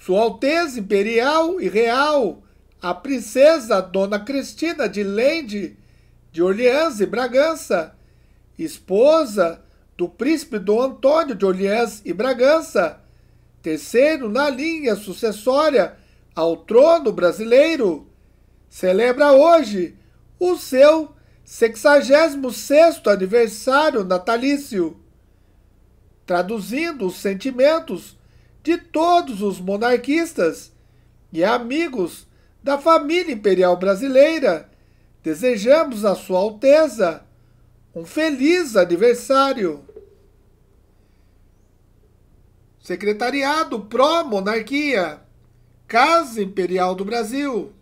Sua Alteza Imperial e Real, a Princesa Dona Cristina de Lende, de Orleans e Bragança, esposa do príncipe Dom Antônio de Orleans e Bragança, terceiro na linha sucessória ao trono brasileiro, celebra hoje o seu 66º aniversário natalício, traduzindo os sentimentos de todos os monarquistas e amigos da família imperial brasileira, desejamos a Sua Alteza um feliz aniversário. Secretariado Pró-Monarquia, Casa Imperial do Brasil.